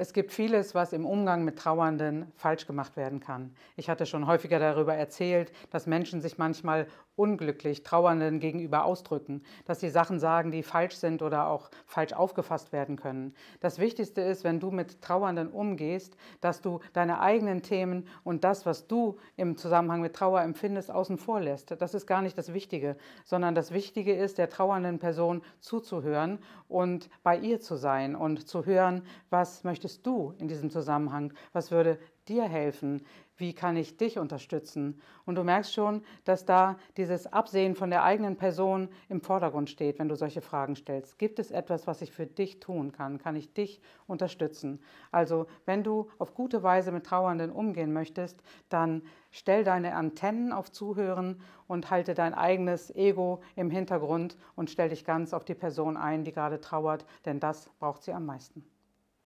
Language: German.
Es gibt vieles, was im Umgang mit Trauernden falsch gemacht werden kann. Ich hatte schon häufiger darüber erzählt, dass Menschen sich manchmal unglücklich Trauernden gegenüber ausdrücken, dass sie Sachen sagen, die falsch sind oder auch falsch aufgefasst werden können. Das Wichtigste ist, wenn du mit Trauernden umgehst, dass du deine eigenen Themen und das, was du im Zusammenhang mit Trauer empfindest, außen vor lässt. Das ist gar nicht das Wichtige, sondern das Wichtige ist, der trauernden Person zuzuhören und bei ihr zu sein und zu hören, was möchte möchtest du in diesem Zusammenhang? Was würde dir helfen? Wie kann ich dich unterstützen? Und du merkst schon, dass da dieses Absehen von der eigenen Person im Vordergrund steht, wenn du solche Fragen stellst. Gibt es etwas, was ich für dich tun kann? Kann ich dich unterstützen? Also, wenn du auf gute Weise mit Trauernden umgehen möchtest, dann stell deine Antennen auf Zuhören und halte dein eigenes Ego im Hintergrund und stell dich ganz auf die Person ein, die gerade trauert, denn das braucht sie am meisten.